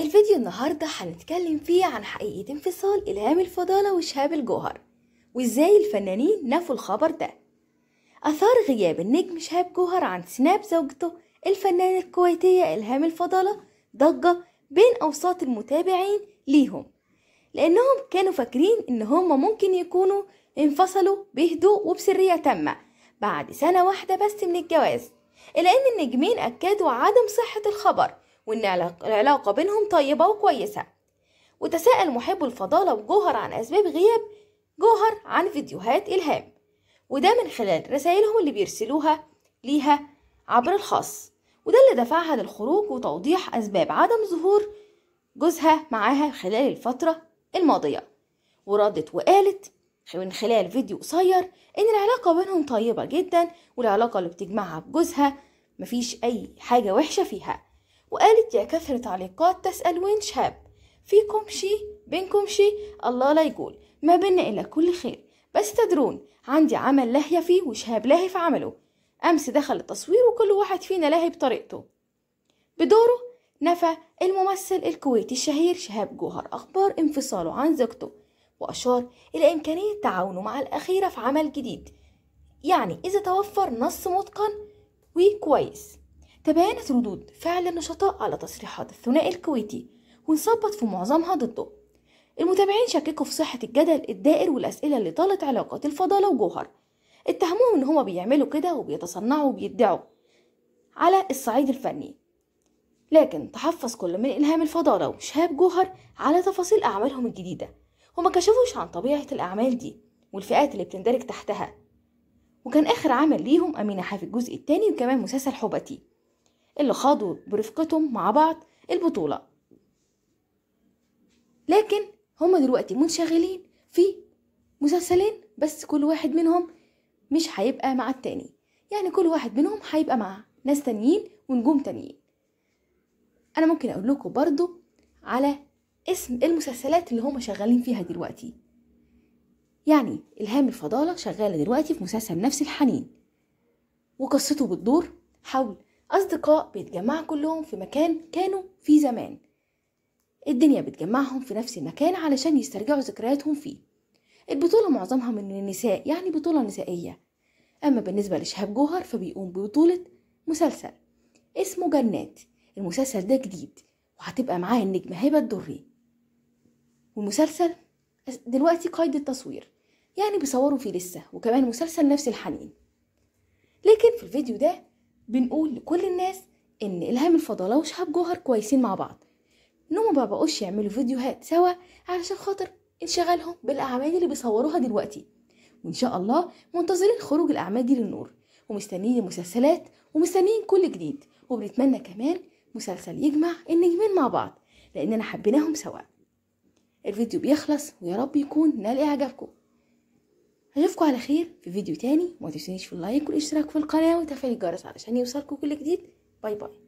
الفيديو النهاردة هنتكلم فيه عن حقيقة انفصال إلهام الفضالة وشهاب الجوهر وإزاي الفنانين نفوا الخبر ده أثار غياب النجم شهاب جوهر عن سناب زوجته الفنانة الكويتية إلهام الفضالة ضجة بين أوساط المتابعين ليهم لأنهم كانوا فاكرين إن هما ممكن يكونوا انفصلوا بهدوء وبسرية تامة بعد سنة واحدة بس من الجواز إلا أن النجمين أكدوا عدم صحة الخبر وإن العلاقة بينهم طيبة وكويسة وتساءل محب الفضالة وجوهر عن أسباب غياب جوهر عن فيديوهات إلهام وده من خلال رسائلهم اللي بيرسلوها ليها عبر الخاص وده اللي دفعها للخروج وتوضيح أسباب عدم ظهور جوزها معاها خلال الفترة الماضية وردت وقالت من خلال فيديو قصير إن العلاقة بينهم طيبة جدا والعلاقة اللي بتجمعها بجوزها مفيش أي حاجة وحشة فيها وقالت يا كثرة تعليقات تسأل وين شاب فيكم شي بينكم شي الله لا يقول ما بينا إلا كل خير بس تدرون عندي عمل لهية فيه وشهاب لاهي في عمله أمس دخل التصوير وكل واحد فينا لاهي بطريقته بدوره نفى الممثل الكويتي الشهير شهاب جوهر أخبار انفصاله عن زوجته وأشار إلى إمكانية تعاونه مع الأخيرة في عمل جديد يعني إذا توفر نص متقن وكويس تباينت ردود فعل النشطاء على تصريحات الثنائي الكويتي وانصبت في معظمها ضده المتابعين شككوا في صحة الجدل الدائر والأسئلة اللي طالت علاقات الفضالة وجوهر اتهموهم إن هما بيعملوا كده وبيتصنعوا وبيدعوا على الصعيد الفني لكن تحفظ كل من إلهام الفضالة وشهاب جوهر على تفاصيل أعمالهم الجديدة وما كشفوش عن طبيعة الأعمال دي والفئات اللي بتندرج تحتها وكان آخر عمل ليهم أمينة حافي الجزء التاني وكمان مسلسل حبتي اللي خاضوا برفقتهم مع بعض البطولة لكن هما دلوقتي منشغلين في مسلسلين بس كل واحد منهم مش هيبقى مع التاني يعني كل واحد منهم هيبقى مع ناس تانيين ونجوم تانيين انا ممكن اقول لكم برضو على اسم المسلسلات اللي هما شغالين فيها دلوقتي يعني الهام الفضالة شغالة دلوقتي في مسلسل نفس الحنين وقصته بتدور حول أصدقاء بيتجمعوا كلهم في مكان كانوا فيه زمان الدنيا بتجمعهم في نفس المكان علشان يسترجعوا ذكرياتهم فيه البطولة معظمها من النساء يعني بطولة نسائية أما بالنسبة لشهاب جوهر فبيقوم ببطولة مسلسل اسمه جنات المسلسل ده جديد وهتبقى معاه النجمة هبة الدري والمسلسل دلوقتي قيد التصوير يعني بيصوروا فيه لسه وكمان مسلسل نفس الحنين لكن في الفيديو ده بنقول لكل الناس ان الهام الفضلاء وشهاب جوهر كويسين مع بعض انهم ما بقوش يعملوا فيديوهات سوا علشان خاطر انشغالهم بالاعمال اللي بيصوروها دلوقتي وان شاء الله منتظرين خروج الاعمال دي للنور ومستنيين المسلسلات ومستنيين كل جديد وبنتمنى كمان مسلسل يجمع النجمين مع بعض لاننا حبيناهم سوا الفيديو بيخلص ويا رب يكون نال اعجابكم اشوفكم على خير في فيديو تاني ما تنسونيش في اللايك والاشتراك في القناه وتفعيل الجرس علشان يوصلكم كل جديد باي باي